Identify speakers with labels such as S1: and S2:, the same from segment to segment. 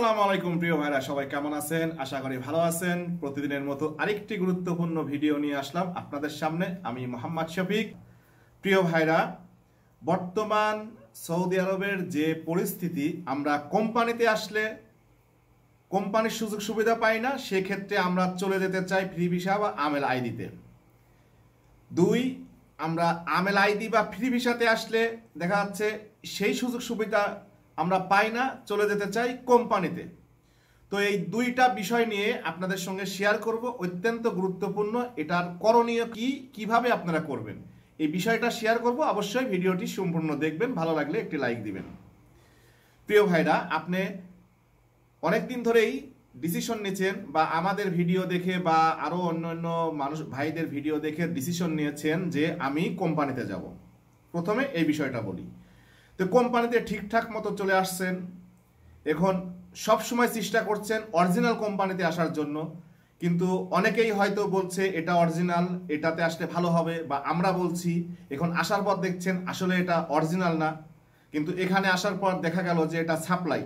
S1: আসসালামু আলাইকুম প্রিয় ভাইরা সবাই কেমন আছেন আশা করি ভালো আছেন প্রতিদিনের মতো আরেকটি গুরুত্বপূর্ণ ভিডিও নিয়ে আসলাম আপনাদের সামনে আমি মোহাম্মদ শফিক প্রিয় ভাইরা বর্তমান সৌদি আরবের যে পরিস্থিতি আমরা কোম্পানিতে আসলে কোম্পানির সুযোগ সুবিধা পাই না সেক্ষেত্রে আমরা চলে যেতে চাই ফ্রি ভিসা বা আমেল আইডিতে দুই আমরা আমেল আইডি বা ফ্রি ভিসাতে আসলে দেখা যাচ্ছে সেই সুযোগ সুবিধা আমরা পাই না চলে যেতে চাই কোম্পানিতে তো এই দুইটা বিষয় নিয়ে আপনাদের সঙ্গে শেয়ার করব অত্যন্ত গুরুত্বপূর্ণ এটার করণীয় কি কিভাবে আপনারা করবেন এই বিষয়টা শেয়ার করব অবশ্যই ভিডিওটি সম্পূর্ণ দেখবেন ভালো লাগলে একটি লাইক দিবেন প্রিয় ভাইরা আপনি অনেক দিন ধরেই ডিসিশন নিয়েছেন বা আমাদের ভিডিও দেখে বা আরও অন্য অন্য মানুষ ভাইদের ভিডিও দেখে ডিসিশন নিয়েছেন যে আমি কোম্পানিতে যাব প্রথমে এই বিষয়টা বলি তো কোম্পানিতে ঠিকঠাক মতো চলে আসছেন এখন সব সময় চেষ্টা করছেন অরিজিনাল কোম্পানিতে আসার জন্য কিন্তু অনেকেই হয়তো বলছে এটা অরিজিনাল এটাতে আসলে ভালো হবে বা আমরা বলছি এখন আসার পর দেখছেন আসলে এটা অরিজিনাল না কিন্তু এখানে আসার পর দেখা গেল যে এটা সাপ্লাই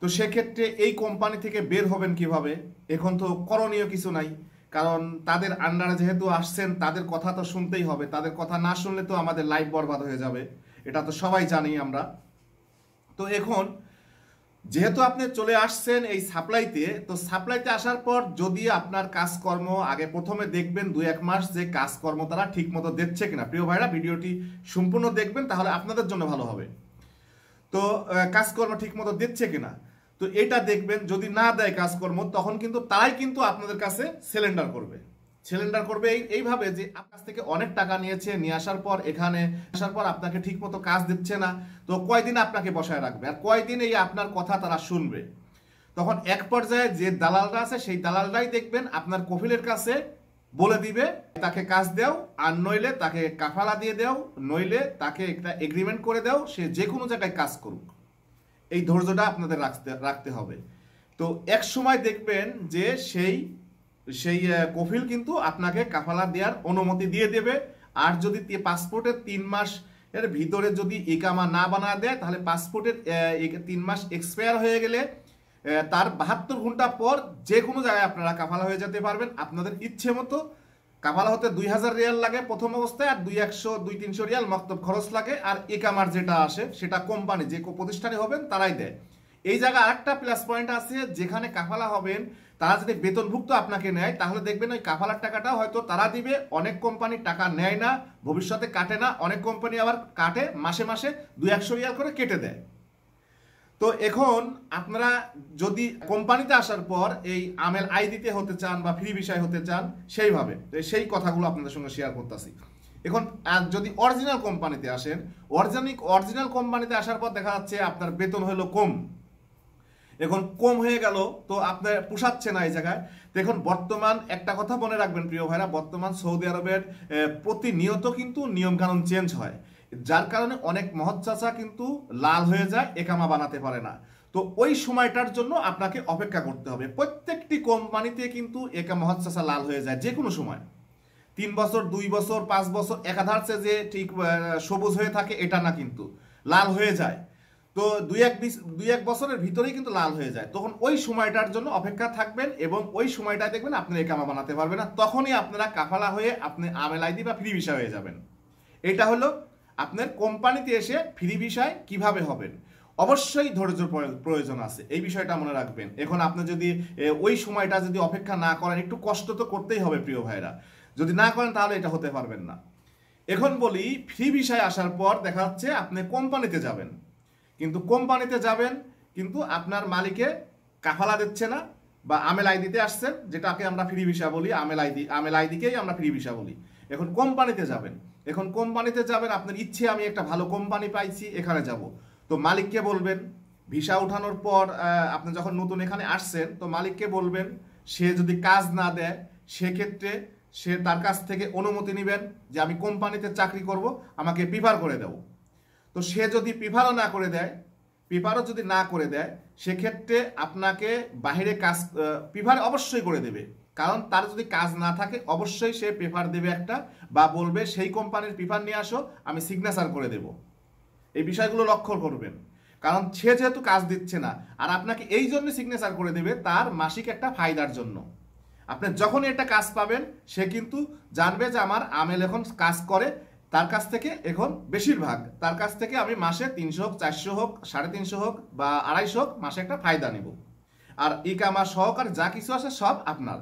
S1: তো সেক্ষেত্রে এই কোম্পানি থেকে বের হবেন কিভাবে এখন তো করণীয় কিছু নাই কারণ তাদের আন্ডারে যেহেতু আসছেন তাদের কথা তো শুনতেই হবে তাদের কথা না শুনলে তো আমাদের লাইফ বরবাদ হয়ে যাবে এটা তো সবাই জানি আমরা তো এখন যেহেতু আপনি চলে আসছেন এই সাপ্লাইতে তো সাপ্লাইতে আসার পর যদি আপনার কাজকর্ম আগে প্রথমে দেখবেন দু এক মাস যে কাজকর্ম তারা ঠিকমতো দিচ্ছে কিনা প্রিয় ভাইরা ভিডিওটি সম্পূর্ণ দেখবেন তাহলে আপনাদের জন্য ভালো হবে তো কাজকর্ম ঠিকমতো দিচ্ছে কিনা তো এটা দেখবেন যদি না দেয় কাজকর্ম তখন কিন্তু তারাই কিন্তু আপনাদের কাছে সিলিন্ডার করবে সিলিন্ডার করবে এই এইভাবে যে আপনার থেকে অনেক টাকা নিয়েছে নিয়ে আসার পর এখানে আসার পর আপনাকে ঠিকমতো কাজ দিচ্ছে না তো কয়দিন আপনাকে বসায় রাখবে আর কয়দিন এই আপনার কথা তারা শুনবে তখন এক পর্যায়ে যে দালালরা আছে সেই দালালরাই দেখবেন আপনার কফিলের কাছে বলে দিবে তাকে কাজ দেও আর নইলে তাকে কাফালা দিয়ে দেও নইলে তাকে একটা এগ্রিমেন্ট করে দেও সে যে কোনো জায়গায় কাজ করুক এই ধৈর্যটা আপনাদের রাখতে রাখতে হবে তো এক সময় দেখবেন যে সেই সেই কফিল কিন্তু আপনাকে কাফালা দেওয়ার অনুমতি দিয়ে দেবে আর যদি পাসপোর্টের তিন মাস এর ভিতরে যদি ইকামা না বানা দেয় তাহলে পাসপোর্টের তিন মাস এক্সপায়ার হয়ে গেলে তার বাহাত্তর ঘন্টা পর যে কোনো জায়গায় আপনারা কাফালা হয়ে যেতে পারবেন আপনাদের ইচ্ছে মতো কাফালা হতে দুই হাজার রিয়াল লাগে প্রথম অবস্থায় আর দুই একশো দুই তিনশো রিয়াল মক্তব খরচ লাগে আর একামার যেটা আসে সেটা কোম্পানি যে প্রতিষ্ঠানে হবেন তারাই দেয় এই জায়গায় আরেকটা প্লাস পয়েন্ট আছে যেখানে কাফালা হবেন তারা যদি বেতনভুক্ত আপনাকে নেয় তাহলে দেখবেন ওই কাফালার টাকাটা হয়তো তারা দিবে অনেক কোম্পানি টাকা নেয় না ভবিষ্যতে কাটে না অনেক কোম্পানি আবার কাটে মাসে মাসে দু একশো রিয়াল করে কেটে দেয় তো এখন আপনারা যদি কোম্পানিতে আসার পর এই আমেল আইডিতে হতে চান বা ফ্রি বিষয় হতে চান সেইভাবে সেই কথাগুলো আপনাদের সঙ্গে শেয়ার করতেছি এখন যদি অরিজিনাল কোম্পানিতে আসেন অরিজিনিক অরিজিনাল কোম্পানিতে আসার পর দেখা যাচ্ছে আপনার বেতন হলো কম এখন কম হয়ে গেল তো আপনার পোষাচ্ছে না এই জায়গায় দেখুন বর্তমান একটা কথা মনে রাখবেন প্রিয় ভাইরা বর্তমান সৌদি আরবের প্রতিনিয়ত কিন্তু নিয়মকানুন চেঞ্জ হয় যার কারণে অনেক মহৎ চাচা কিন্তু লাল হয়ে যায় একামা বানাতে পারে না তো ওই সময়টার জন্য আপনাকে অপেক্ষা করতে হবে প্রত্যেকটি কোম্পানিতে কিন্তু একা মহৎ চাষা লাল হয়ে যায় যে কোনো সময় তিন বছর দুই বছর পাঁচ বছর একাধারছে যে ঠিক সবুজ হয়ে থাকে এটা না কিন্তু লাল হয়ে যায় তো দুই এক বিশ দুই এক বছরের ভিতরেই কিন্তু লাল হয়ে যায় তখন ওই সময়টার জন্য অপেক্ষা থাকবেন এবং ওই সময়টা দেখবেন আপনি কামা বানাতে পারবেন না তখনই আপনারা কাফালা হয়ে আপনি আমেলাইদি বা ফ্রি ভিসা হয়ে যাবেন এটা হলো আপনার কোম্পানিতে এসে ফ্রি ভিসায় কিভাবে হবেন অবশ্যই ধৈর্য প্রয়োজন আছে এই বিষয়টা মনে রাখবেন এখন আপনি যদি ওই সময়টা যদি অপেক্ষা না করেন একটু কষ্ট তো করতেই হবে প্রিয় ভাইরা যদি না করেন তাহলে এটা হতে পারবেন না এখন বলি ফ্রি ভিসায় আসার পর দেখা যাচ্ছে আপনি কোম্পানিতে যাবেন কিন্তু কোম্পানিতে যাবেন কিন্তু আপনার মালিকে কাফালা দিচ্ছে না বা আমেল আইডিতে আসছেন যেটাকে আমরা ফ্রি ভিসা বলি আমেল আইডি আমেল আইডিকেই আমরা ফ্রি ভিসা বলি এখন কোম্পানিতে যাবেন এখন কোম্পানিতে যাবেন আপনার ইচ্ছে আমি একটা ভালো কোম্পানি পাইছি এখানে যাব তো মালিককে বলবেন ভিসা উঠানোর পর আপনি যখন নতুন এখানে আসছেন তো মালিককে বলবেন সে যদি কাজ না দেয় সেক্ষেত্রে সে তার কাছ থেকে অনুমতি নেবেন যে আমি কোম্পানিতে চাকরি করব আমাকে প্রিফার করে দেবো তো সে যদি প্রিফারও না করে দেয় প্রিফারও যদি না করে দেয় সেক্ষেত্রে আপনাকে বাহিরে কাজ প্রিফার অবশ্যই করে দেবে কারণ তার যদি কাজ না থাকে অবশ্যই সে পেপার দেবে একটা বা বলবে সেই কোম্পানির পেপার নিয়ে আসো আমি সিগনেচার করে দেব এই বিষয়গুলো লক্ষ্য করবেন কারণ সে যেহেতু কাজ দিচ্ছে না আর আপনাকে এই জন্য সিগনেচার করে দেবে তার মাসিক একটা ফায়দার জন্য আপনি যখন এটা কাজ পাবেন সে কিন্তু জানবে যে আমার আমেল এখন কাজ করে তার কাছ থেকে এখন বেশিরভাগ তার কাছ থেকে আমি মাসে তিনশো হোক চারশো হোক সাড়ে তিনশো হোক বা আড়াইশো হোক মাসে একটা ফায়দা নেব আর ই ইকামা সহকার যা কিছু আছে সব আপনার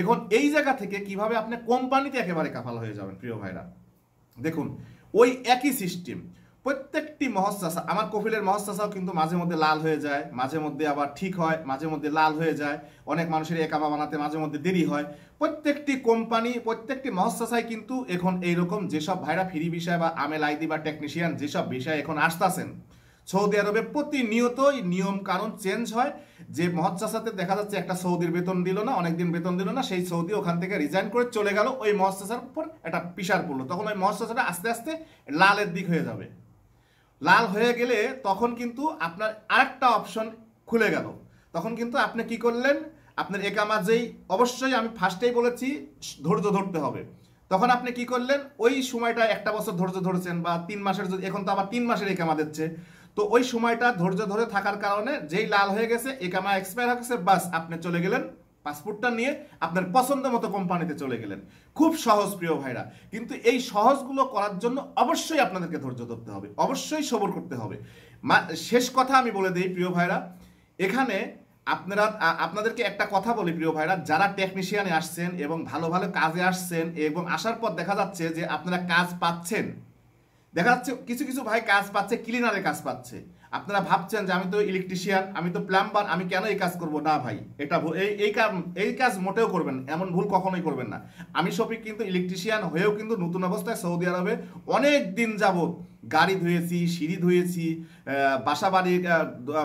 S1: এখন এই জায়গা থেকে কিভাবে আপনি কোম্পানিতে একেবারে কাফাল হয়ে যাবেন প্রিয় ভাইরা দেখুন ওই একই সিস্টেম প্রত্যেকটি চাষা আমার কফিলের চাষাও কিন্তু মাঝে মধ্যে লাল হয়ে যায় মাঝে মধ্যে আবার ঠিক হয় মাঝে মধ্যে লাল হয়ে যায় অনেক মানুষের একামা বানাতে মাঝে মধ্যে দেরি হয় প্রত্যেকটি কোম্পানি প্রত্যেকটি চাষায় কিন্তু এখন এইরকম যেসব ভাইরা ফিরি বিষয় বা আমেল আইদি বা টেকনিশিয়ান যেসব বিষয় এখন আসতেছেন সৌদি আরবে প্রতিনিয়তই নিয়ম কারণ চেঞ্জ হয় যে চাষাতে দেখা যাচ্ছে একটা সৌদির বেতন দিল না অনেকদিন বেতন দিল না সেই সৌদি ওখান থেকে রিজাইন করে চলে গেল ওই চাষার উপর একটা পিসার পড়লো তখন ওই চাষাটা আস্তে আস্তে লালের দিক হয়ে যাবে
S2: লাল হয়ে গেলে
S1: তখন কিন্তু আপনার আরেকটা অপশন খুলে গেল তখন কিন্তু আপনি কি করলেন আপনার একামা যেই অবশ্যই আমি ফার্স্টেই বলেছি ধৈর্য ধরতে হবে তখন আপনি কি করলেন ওই সময়টা একটা বছর ধৈর্য ধরেছেন বা তিন মাসের যদি এখন তো আবার তিন মাসের একামা দিচ্ছে তো ওই সময়টা ধৈর্য ধরে থাকার কারণে যেই লাল হয়ে গেছে একামা এক্সপায়ার হয়ে গেছে বাস আপনি চলে গেলেন পাসপোর্টটা নিয়ে আপনার পছন্দ মতো কোম্পানিতে চলে গেলেন খুব সহজ প্রিয় ভাইরা কিন্তু এই সহজগুলো করার জন্য অবশ্যই আপনাদেরকে ধৈর্য ধরতে হবে অবশ্যই সবর করতে হবে শেষ কথা আমি বলে দিই প্রিয় ভাইরা এখানে আপনারা আপনাদেরকে একটা কথা বলি প্রিয় ভাইরা যারা টেকনিশিয়ানে আসছেন এবং ভালো ভালো কাজে আসছেন এবং আসার পর দেখা যাচ্ছে যে আপনারা কাজ পাচ্ছেন দেখা যাচ্ছে কিছু কিছু ভাই কাজ পাচ্ছে ক্লিনারে কাজ পাচ্ছে আপনারা ভাবছেন যে আমি তো ইলেকট্রিশিয়ান আমি তো প্লাম্বার আমি কেন এই কাজ করব না ভাই এটা এই এই কাজ এই কাজ মোটেও করবেন এমন ভুল কখনোই করবেন না আমি সফিক কিন্তু ইলেকট্রিশিয়ান হয়েও কিন্তু নতুন অবস্থায় সৌদি আরবে অনেক দিন যাবত গাড়ি ধুয়েছি সিঁড়ি ধুয়েছি বাসাবাড়ি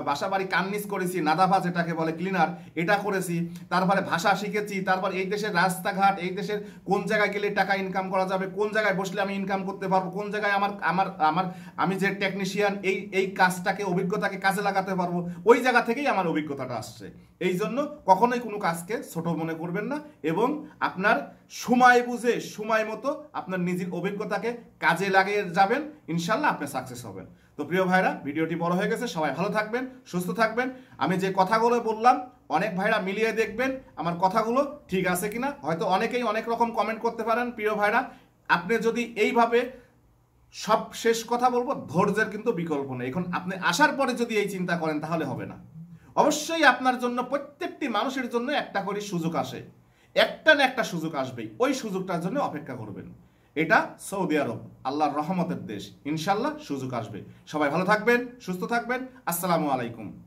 S1: বাসাবাড়ি কান্নিস করেছি নাদাভাজ এটাকে বলে ক্লিনার এটা করেছি তারপরে ভাষা শিখেছি তারপর এই দেশের রাস্তাঘাট এই দেশের কোন জায়গায় গেলে টাকা ইনকাম করা যাবে কোন জায়গায় বসলে আমি ইনকাম করতে পারবো কোন জায়গায় আমার আমার আমার আমি যে টেকনিশিয়ান এই এই কাজটাকে অভিজ্ঞতাকে কাজে লাগাতে পারবো ওই জায়গা থেকেই আমার অভিজ্ঞতাটা আসছে এই জন্য কখনোই কোনো কাজকে ছোট মনে করবেন না এবং আপনার সময় বুঝে সময় মতো আপনার নিজের অভিজ্ঞতাকে কাজে লাগিয়ে যাবেন ইনশাল্লাহ আপনি সাকসেস হবেন তো প্রিয় ভাইরা ভিডিওটি বড় হয়ে গেছে সবাই ভালো থাকবেন সুস্থ থাকবেন আমি যে কথাগুলো বললাম অনেক ভাইরা মিলিয়ে দেখবেন আমার কথাগুলো ঠিক আছে কিনা হয়তো অনেকেই অনেক রকম কমেন্ট করতে পারেন প্রিয় ভাইরা আপনি যদি এইভাবে সব শেষ কথা বলবো ধৈর্যের কিন্তু বিকল্প নেই এখন আপনি আসার পরে যদি এই চিন্তা করেন তাহলে হবে না অবশ্যই আপনার জন্য প্রত্যেকটি মানুষের জন্য একটা করে সুযোগ আসে একটা না একটা সুযোগ আসবেই ওই সুযোগটার জন্য অপেক্ষা করবেন এটা সৌদি আরব আল্লাহর রহমতের দেশ ইনশাল্লাহ সুযোগ আসবে সবাই ভালো থাকবেন সুস্থ থাকবেন আসসালামু আলাইকুম